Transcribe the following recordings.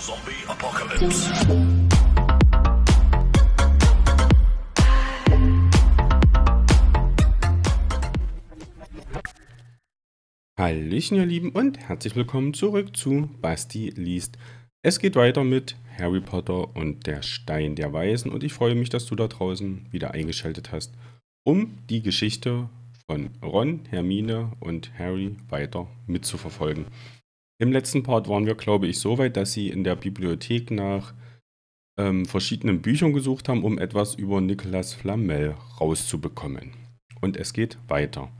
Zombie Apocalypse. Hallöchen ihr Lieben und herzlich willkommen zurück zu Basti liest. Es geht weiter mit Harry Potter und der Stein der Weisen und ich freue mich, dass du da draußen wieder eingeschaltet hast, um die Geschichte von Ron, Hermine und Harry weiter mitzuverfolgen. Im letzten Part waren wir, glaube ich, so weit, dass sie in der Bibliothek nach ähm, verschiedenen Büchern gesucht haben, um etwas über Nicolas Flamel rauszubekommen. Und es geht weiter.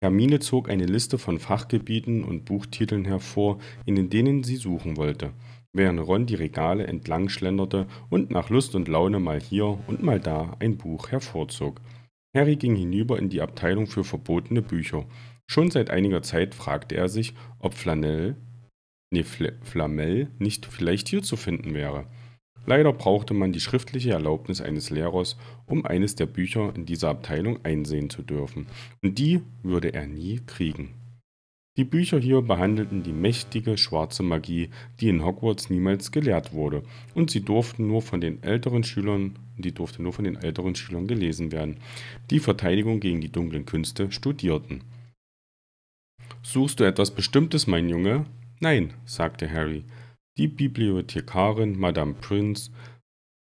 Hermine zog eine Liste von Fachgebieten und Buchtiteln hervor, in denen sie suchen wollte, während Ron die Regale entlang schlenderte und nach Lust und Laune mal hier und mal da ein Buch hervorzog. Harry ging hinüber in die Abteilung für verbotene Bücher, Schon seit einiger Zeit fragte er sich, ob Flanell, nee, Flamel nicht vielleicht hier zu finden wäre. Leider brauchte man die schriftliche Erlaubnis eines Lehrers, um eines der Bücher in dieser Abteilung einsehen zu dürfen, und die würde er nie kriegen. Die Bücher hier behandelten die mächtige schwarze Magie, die in Hogwarts niemals gelehrt wurde, und sie durften nur von den älteren Schülern, die durfte nur von den älteren Schülern gelesen werden, die Verteidigung gegen die dunklen Künste studierten. Suchst du etwas Bestimmtes, mein Junge? Nein, sagte Harry. Die Bibliothekarin Madame Prince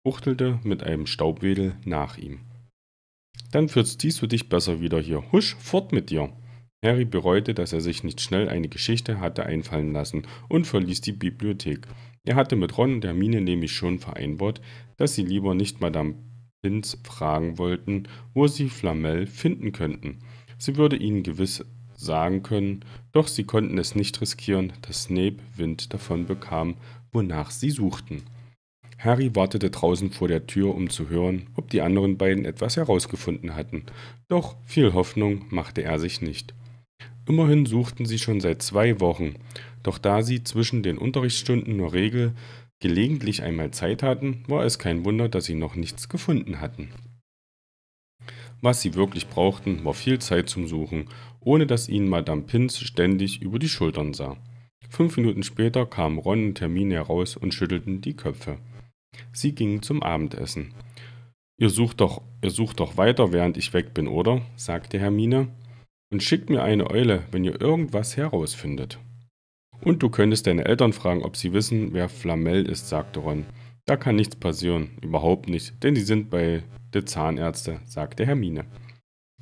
fuchtelte mit einem Staubwedel nach ihm. Dann verziehst du dich besser wieder hier. Husch, fort mit dir! Harry bereute, dass er sich nicht schnell eine Geschichte hatte einfallen lassen und verließ die Bibliothek. Er hatte mit Ron und Hermine nämlich schon vereinbart, dass sie lieber nicht Madame Pins fragen wollten, wo sie Flamel finden könnten. Sie würde ihnen gewiss sagen können, doch sie konnten es nicht riskieren, dass Snape Wind davon bekam, wonach sie suchten. Harry wartete draußen vor der Tür, um zu hören, ob die anderen beiden etwas herausgefunden hatten, doch viel Hoffnung machte er sich nicht. Immerhin suchten sie schon seit zwei Wochen, doch da sie zwischen den Unterrichtsstunden nur regel gelegentlich einmal Zeit hatten, war es kein Wunder, dass sie noch nichts gefunden hatten. Was sie wirklich brauchten, war viel Zeit zum Suchen ohne dass ihnen Madame Pins ständig über die Schultern sah. Fünf Minuten später kamen Ron und Hermine heraus und schüttelten die Köpfe. Sie gingen zum Abendessen. Ihr sucht doch, ihr sucht doch weiter, während ich weg bin, oder? sagte Hermine. Und schickt mir eine Eule, wenn ihr irgendwas herausfindet. Und du könntest deine Eltern fragen, ob sie wissen, wer Flamel ist, sagte Ron. Da kann nichts passieren, überhaupt nicht, denn die sind bei der Zahnärzte, sagte Hermine.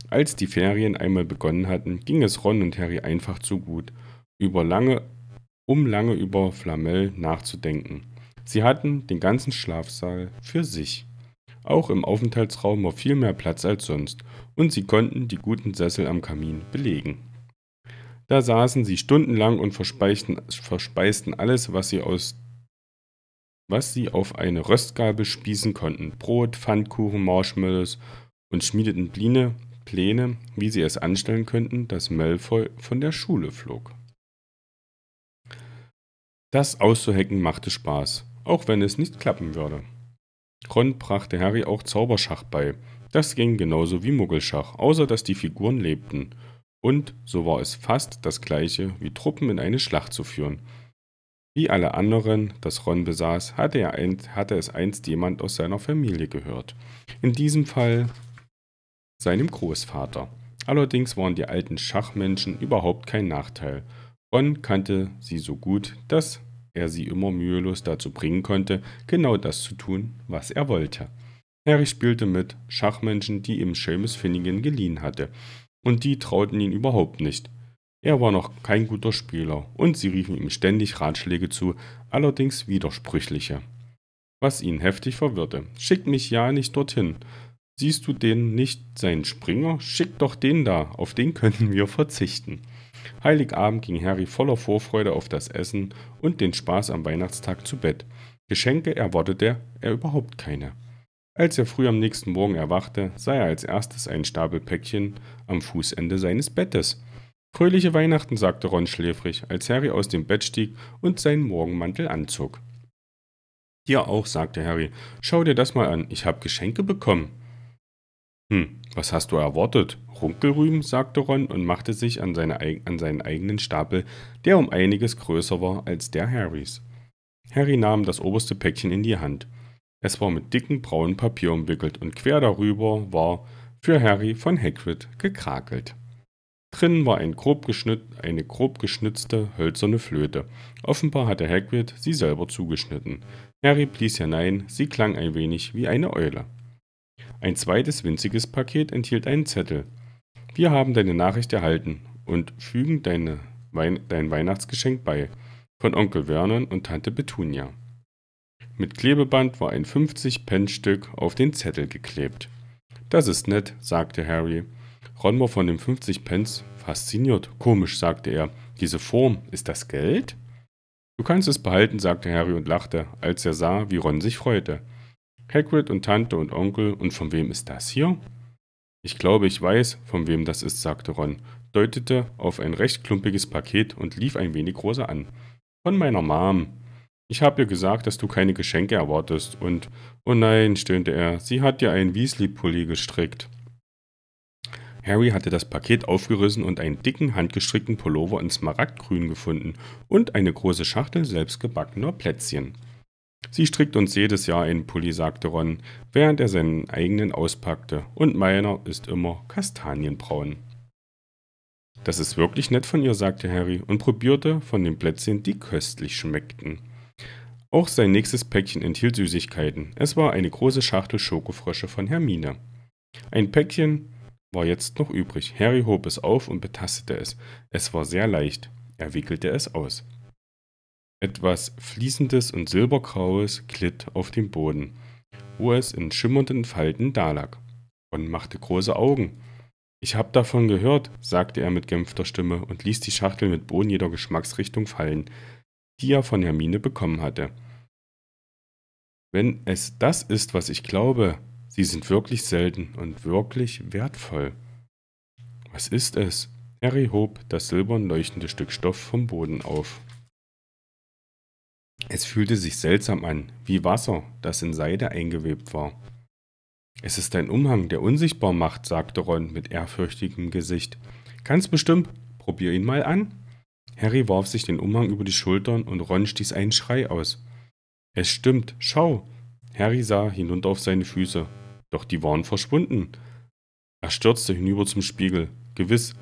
Als die Ferien einmal begonnen hatten, ging es Ron und Harry einfach zu gut, über lange, um lange über Flamel nachzudenken. Sie hatten den ganzen Schlafsaal für sich. Auch im Aufenthaltsraum war viel mehr Platz als sonst und sie konnten die guten Sessel am Kamin belegen. Da saßen sie stundenlang und verspeisten, alles, was sie, aus, was sie auf eine Röstgabel spießen konnten. Brot, Pfannkuchen, Marshmallows und schmiedeten Pline, Pläne, wie sie es anstellen könnten, dass Malfoy von der Schule flog. Das auszuhacken machte Spaß, auch wenn es nicht klappen würde. Ron brachte Harry auch Zauberschach bei. Das ging genauso wie Muggelschach, außer dass die Figuren lebten. Und so war es fast das gleiche wie Truppen in eine Schlacht zu führen. Wie alle anderen, das Ron besaß, hatte, er ein, hatte es einst jemand aus seiner Familie gehört. In diesem Fall seinem Großvater. Allerdings waren die alten Schachmenschen überhaupt kein Nachteil. Ron kannte sie so gut, dass er sie immer mühelos dazu bringen konnte, genau das zu tun, was er wollte. Harry spielte mit Schachmenschen, die ihm Seamus Finnegan geliehen hatte, und die trauten ihn überhaupt nicht. Er war noch kein guter Spieler, und sie riefen ihm ständig Ratschläge zu, allerdings widersprüchliche. Was ihn heftig verwirrte. Schickt mich ja nicht dorthin, Siehst du den nicht, seinen Springer? Schick doch den da, auf den können wir verzichten. Heiligabend ging Harry voller Vorfreude auf das Essen und den Spaß am Weihnachtstag zu Bett. Geschenke erwartete er überhaupt keine. Als er früh am nächsten Morgen erwachte, sah er als erstes ein Stapel Päckchen am Fußende seines Bettes. Fröhliche Weihnachten, sagte Ron schläfrig, als Harry aus dem Bett stieg und seinen Morgenmantel anzog. Dir auch, sagte Harry. Schau dir das mal an, ich habe Geschenke bekommen. Hm, was hast du erwartet? Runkelrüben, sagte Ron und machte sich an, seine, an seinen eigenen Stapel, der um einiges größer war als der Harrys. Harry nahm das oberste Päckchen in die Hand. Es war mit dicken braunen Papier umwickelt und quer darüber war für Harry von Hagrid gekrakelt. Drinnen war ein grob eine grob geschnitzte hölzerne Flöte. Offenbar hatte Hagrid sie selber zugeschnitten. Harry blies hinein, sie klang ein wenig wie eine Eule. Ein zweites winziges Paket enthielt einen Zettel. Wir haben deine Nachricht erhalten und fügen deine Wein dein Weihnachtsgeschenk bei. Von Onkel Vernon und Tante Betunia. Mit Klebeband war ein 50-Pence-Stück auf den Zettel geklebt. Das ist nett, sagte Harry. Ron war von dem 50 Pence fasziniert. Komisch, sagte er. Diese Form, ist das Geld? Du kannst es behalten, sagte Harry und lachte, als er sah, wie Ron sich freute. Hagrid und Tante und Onkel, und von wem ist das hier? Ich glaube, ich weiß, von wem das ist, sagte Ron, deutete auf ein recht klumpiges Paket und lief ein wenig rosa an. Von meiner Mom. Ich habe ihr gesagt, dass du keine Geschenke erwartest, und oh nein, stöhnte er, sie hat dir einen Weasley-Pulli gestrickt. Harry hatte das Paket aufgerissen und einen dicken, handgestrickten Pullover in Smaragdgrün gefunden und eine große Schachtel selbstgebackener Plätzchen. Sie strickt uns jedes Jahr einen Pulli, sagte Ron, während er seinen eigenen auspackte, und meiner ist immer kastanienbraun. Das ist wirklich nett von ihr, sagte Harry und probierte von den Plätzchen, die köstlich schmeckten. Auch sein nächstes Päckchen enthielt Süßigkeiten. Es war eine große Schachtel Schokofrösche von Hermine. Ein Päckchen war jetzt noch übrig. Harry hob es auf und betastete es. Es war sehr leicht. Er wickelte es aus. Etwas Fließendes und Silbergraues glitt auf den Boden, wo es in schimmernden Falten dalag. Und machte große Augen. Ich hab davon gehört, sagte er mit gämpfter Stimme und ließ die Schachtel mit Bohnen jeder Geschmacksrichtung fallen, die er von Hermine bekommen hatte. Wenn es das ist, was ich glaube, sie sind wirklich selten und wirklich wertvoll. Was ist es? Harry hob das silbern leuchtende Stück Stoff vom Boden auf. Es fühlte sich seltsam an, wie Wasser, das in Seide eingewebt war. Es ist ein Umhang, der unsichtbar macht, sagte Ron mit ehrfürchtigem Gesicht. Ganz bestimmt, probier ihn mal an. Harry warf sich den Umhang über die Schultern und Ron stieß einen Schrei aus. Es stimmt, schau! Harry sah hinunter auf seine Füße, doch die waren verschwunden. Er stürzte hinüber zum Spiegel, gewiss.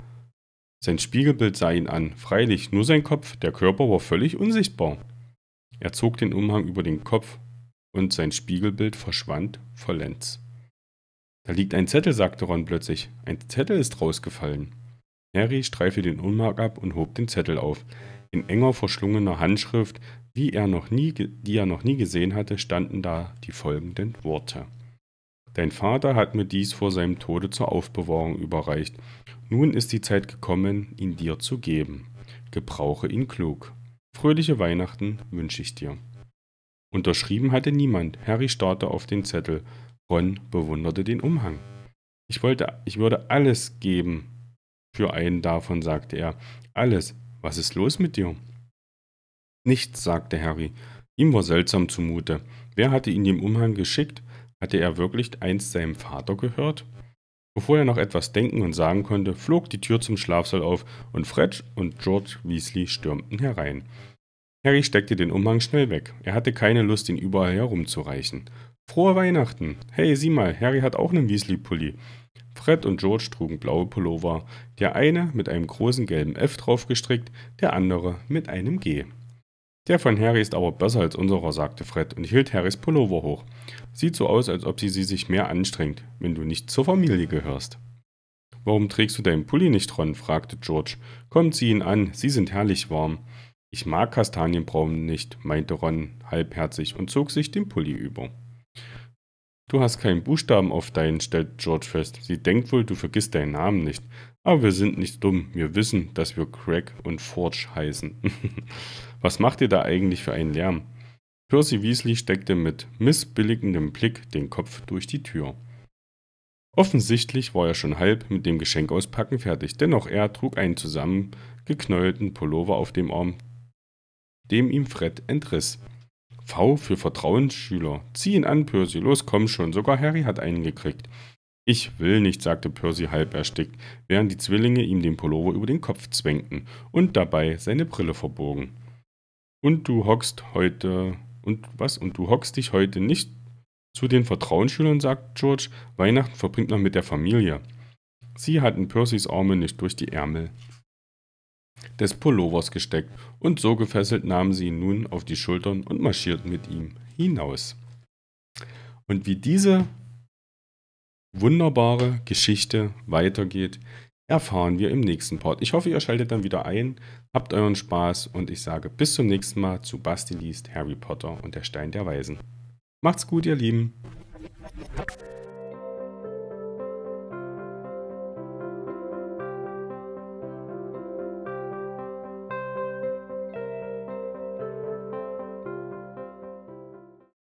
Sein Spiegelbild sah ihn an, freilich nur sein Kopf, der Körper war völlig unsichtbar. Er zog den Umhang über den Kopf, und sein Spiegelbild verschwand vollends. Da liegt ein Zettel, sagte Ron plötzlich. Ein Zettel ist rausgefallen. Harry streifte den Umhang ab und hob den Zettel auf. In enger verschlungener Handschrift, wie er noch nie, die er noch nie gesehen hatte, standen da die folgenden Worte. Dein Vater hat mir dies vor seinem Tode zur Aufbewahrung überreicht. Nun ist die Zeit gekommen, ihn dir zu geben. Gebrauche ihn klug. Fröhliche Weihnachten wünsche ich dir. Unterschrieben hatte niemand. Harry starrte auf den Zettel. Ron bewunderte den Umhang. Ich wollte, ich würde alles geben für einen davon, sagte er. Alles. Was ist los mit dir? Nichts, sagte Harry. Ihm war seltsam zumute. Wer hatte ihn dem Umhang geschickt? Hatte er wirklich einst seinem Vater gehört? Bevor er noch etwas denken und sagen konnte, flog die Tür zum Schlafsaal auf und Fred und George Weasley stürmten herein. Harry steckte den Umhang schnell weg. Er hatte keine Lust, ihn überall herumzureichen. Frohe Weihnachten! Hey, sieh mal, Harry hat auch einen Weasley-Pulli. Fred und George trugen blaue Pullover, der eine mit einem großen gelben F draufgestrickt, der andere mit einem G. Der von Harry ist aber besser als unserer, sagte Fred und hielt Harrys Pullover hoch. Sieht so aus, als ob sie, sie sich mehr anstrengt, wenn du nicht zur Familie gehörst. Warum trägst du deinen Pulli nicht, Ron? fragte George. Kommt, sie ihn an, sie sind herrlich warm. Ich mag Kastanienbraun nicht, meinte Ron halbherzig und zog sich den Pulli über. Du hast keinen Buchstaben auf deinen, stellt George fest. Sie denkt wohl, du vergisst deinen Namen nicht. Aber wir sind nicht dumm. Wir wissen, dass wir Craig und Forge heißen. Was macht ihr da eigentlich für einen Lärm? Percy Weasley steckte mit missbilligendem Blick den Kopf durch die Tür. Offensichtlich war er schon halb mit dem Geschenk auspacken fertig, dennoch auch er trug einen zusammengeknäuelten Pullover auf dem Arm, dem ihm Fred entriss. V für Vertrauensschüler. Zieh ihn an, Percy. Los, komm schon. Sogar Harry hat einen gekriegt. Ich will nicht, sagte Percy halb erstickt, während die Zwillinge ihm den Pullover über den Kopf zwängten und dabei seine Brille verbogen. Und du hockst heute. Und was? Und du hockst dich heute nicht zu den Vertrauensschülern, sagt George. Weihnachten verbringt man mit der Familie. Sie hatten Percys Arme nicht durch die Ärmel des Pullovers gesteckt, und so gefesselt nahmen sie ihn nun auf die Schultern und marschierten mit ihm hinaus. Und wie diese wunderbare Geschichte weitergeht, erfahren wir im nächsten Part. Ich hoffe, ihr schaltet dann wieder ein, habt euren Spaß und ich sage bis zum nächsten Mal zu Basti liest Harry Potter und der Stein der Weisen. Macht's gut, ihr Lieben.